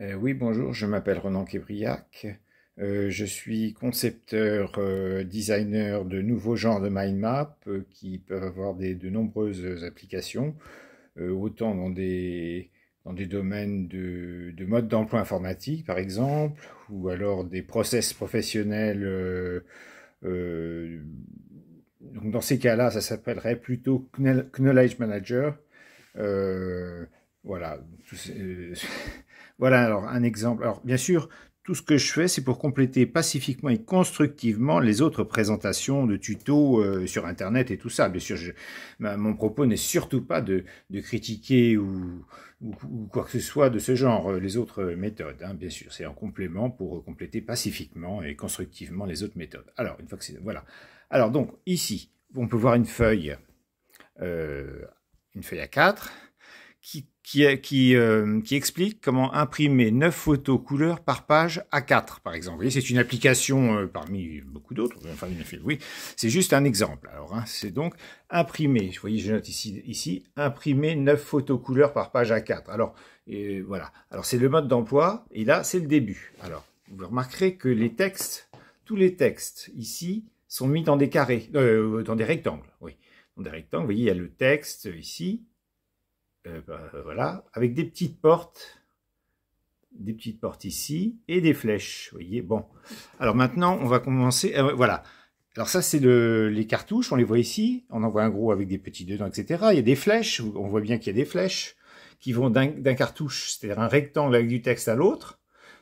Euh, oui, bonjour, je m'appelle Renan Kébriac. Euh, je suis concepteur, euh, designer de nouveaux genres de mind qui peuvent avoir de nombreuses applications, autant dans des, dans des domaines de, de mode d'emploi informatique, par exemple, ou alors des process professionnels. donc dans ces cas-là, ça s'appellerait plutôt Knowledge Manager. voilà. Voilà alors un exemple. Alors bien sûr, tout ce que je fais, c'est pour compléter pacifiquement et constructivement les autres présentations de tutos euh, sur Internet et tout ça. Bien sûr, mon propos n'est surtout pas de, critiquer ou, quoi que ce soit de ce genre, euh, les autres méthodes. Hein, bien sûr, c'est un complément pour euh, compléter pacifiquement et constructivement les autres méthodes. Alors, une fois que c'est... Voilà. Alors donc, ici, on peut voir une feuille, une feuille à 4 qui, qui, euh, qui, explique comment imprimer 9 photos couleurs par page à 4, par exemple. Vous voyez, C'est une application euh, parmi beaucoup d'autres. Enfin, oui, c'est juste un exemple. Alors, hein. c'est donc imprimer, vous voyez, je note ici, ici imprimer 9 photos couleurs par page à 4. Alors, voilà. Alors, c'est le mode d'emploi, et là, c'est le début. Alors, vous remarquerez que les textes, tous les textes ici, sont mis dans des carrés, euh, dans des rectangles, oui. Dans des rectangles, vous voyez, il y a le texte ici, euh, bah, voilà, avec des petites portes, des petites portes ici, et des flèches, vous voyez, bon. Alors maintenant, on va commencer, euh, voilà. Alors ça, c'est le, les cartouches, on les voit ici, on en voit un gros avec des petits dedans, etc. Il y a des flèches, on voit bien qu'il y a des flèches qui vont d'un, cartouche, c'est-à-dire un rectangle avec du texte à l'autre.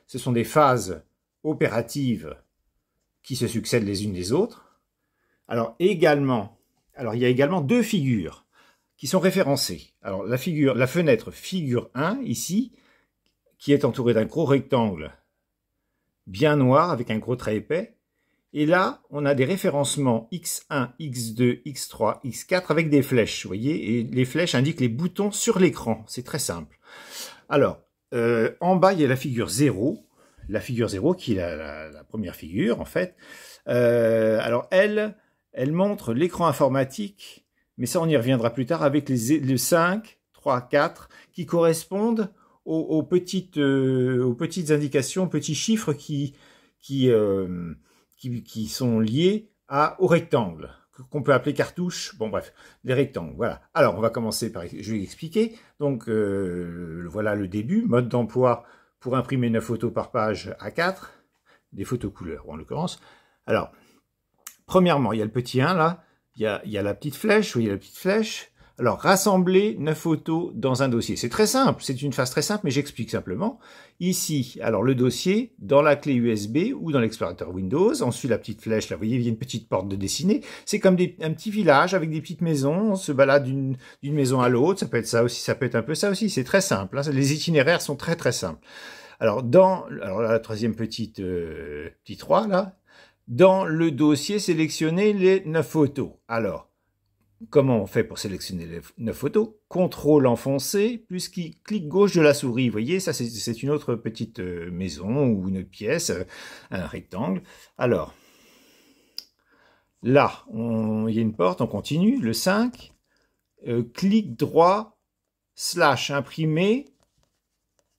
Ce sont des phases opératives qui se succèdent les unes des autres. Alors également, alors il y a également deux figures qui sont référencés. Alors la figure, la fenêtre figure 1 ici, qui est entourée d'un gros rectangle bien noir avec un gros trait épais. Et là, on a des référencements X1, X2, X3, X4 avec des flèches, vous voyez, et les flèches indiquent les boutons sur l'écran, c'est très simple. Alors, euh, en bas, il y a la figure 0, la figure 0 qui est la, première figure en fait. Euh, alors elle, elle montre l'écran informatique mais ça on y reviendra plus tard, avec les, 5, 3, 4, qui correspondent euh, aux, petites, indications, aux petits chiffres qui, euh, sont liés à, au rectangle qu'on peut appeler cartouche, bon bref, des rectangles, voilà. Alors on va commencer par, je vais expliquer, donc euh, voilà le début, mode d'emploi pour imprimer 9 photos par page a 4, des photos couleurs en l'occurrence. Alors, premièrement, il y a le petit 1 là, il y a, la petite flèche, vous voyez la petite flèche. Alors, rassembler neuf photos dans un dossier. C'est très simple, c'est une phase très simple, mais j'explique simplement. Ici, alors le dossier, dans la clé USB ou dans l'explorateur Windows. Ensuite, la petite flèche, là, vous voyez, il y a une petite porte de dessinée. C'est comme des, un petit village avec des petites maisons. On se balade d'une maison à l'autre. Ça peut être ça aussi, ça peut être un peu ça aussi. C'est très simple. Hein. Les itinéraires sont très, très simples. Alors, dans alors la troisième petite, euh, petite 3, là, dans le dossier sélectionner les neuf photos. Alors, comment on fait pour sélectionner les neuf photos Contrôle enfoncé, puisqu'il clique gauche de la souris. Vous voyez, ça c'est une autre petite euh, maison ou une autre pièce, euh, un rectangle. Alors, là, il y a une porte, on continue, le 5. clique euh, clic droit, slash imprimer,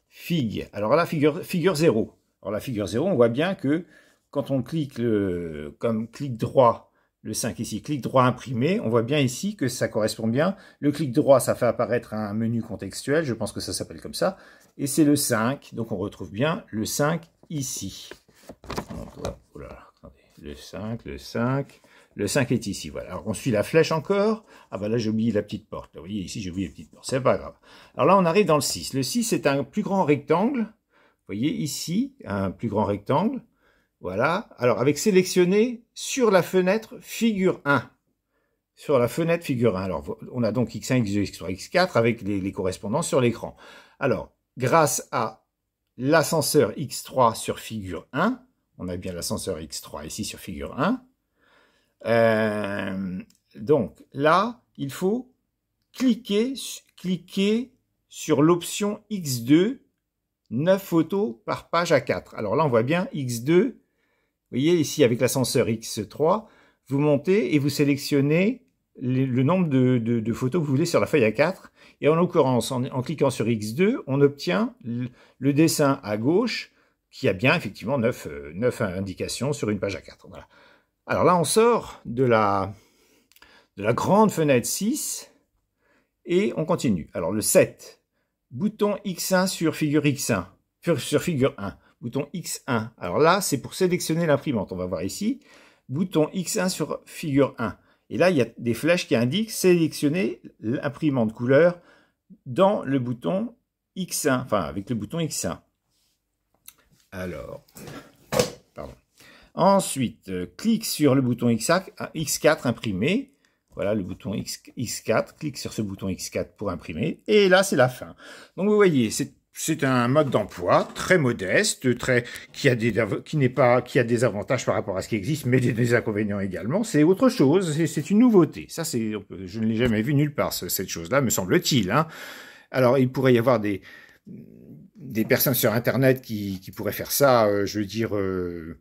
figue. Alors là, figure, figure 0. Alors la figure 0, on voit bien que quand on clique le, comme clic droit, le 5 ici, clic droit imprimé, on voit bien ici que ça correspond bien. Le clic droit, ça fait apparaître un menu contextuel, je pense que ça s'appelle comme ça. Et c'est le 5, donc on retrouve bien le 5 ici. Oh le 5, le 5, le 5 est ici, voilà. Alors, on suit la flèche encore. Ah ben là, j'ai oublié la petite porte. vous voyez, ici, j'ai oublié la petite porte. C'est pas grave. Alors là, on arrive dans le 6. Le 6 est un plus grand rectangle. Vous voyez, ici, un plus grand rectangle. Voilà. Alors, avec sélectionné, sur la fenêtre, figure 1. Sur la fenêtre, figure 1. Alors, on a donc X1, X2, X3, X4 avec les, correspondants sur l'écran. Alors, grâce à l'ascenseur X3 sur figure 1, on a bien l'ascenseur X3 ici sur figure 1. Euh, donc là, il faut cliquer, cliquer sur l'option X2, 9 photos par page à 4. Alors là, on voit bien X2, vous voyez ici avec l'ascenseur X3, vous montez et vous sélectionnez le nombre de, photos que vous voulez sur la feuille A4. Et en l'occurrence, en, cliquant sur X2, on obtient le, dessin à gauche qui a bien effectivement 9, euh, indications sur une page A4. Alors là, on sort de la, de la grande fenêtre 6 et on continue. Alors le 7, bouton X1 sur figure X1, sur figure 1 bouton X1. Alors là, c'est pour sélectionner l'imprimante. On va voir ici, bouton X1 sur figure 1. Et là, il y a des flèches qui indiquent sélectionner l'imprimante couleur dans le bouton X1, enfin avec le bouton X1. Alors, pardon. Ensuite, euh, clique sur le bouton X4 imprimer. Voilà le bouton X, 4 clique sur ce bouton X4 pour imprimer, et là c'est la fin. Donc vous voyez, c'est c'est un mode d'emploi très modeste, très qui a des qui pas qui a des avantages par rapport à ce qui existe, mais des, inconvénients également. C'est autre chose, c'est une nouveauté. Ça, c'est je ne l'ai jamais vu nulle part cette chose-là, me semble-t-il. Hein. Alors, il pourrait y avoir des des personnes sur Internet qui, pourraient faire ça. Euh, je veux dire. Euh,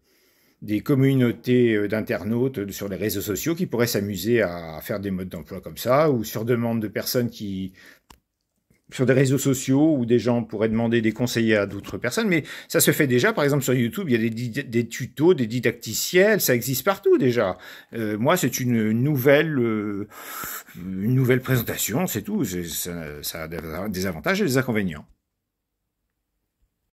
des communautés euh, d'internautes sur les réseaux sociaux qui pourraient s'amuser à faire des modes d'emploi comme ça, ou sur demande de personnes qui sur des réseaux sociaux où des gens pourraient demander des conseils à d'autres personnes, mais ça se fait déjà. Par exemple, sur YouTube, il y a des, des tutos, des didacticiels, ça existe partout déjà. Euh, moi, c'est une nouvelle, euh, une nouvelle présentation, c'est tout. Ça, ça a des avantages et des inconvénients.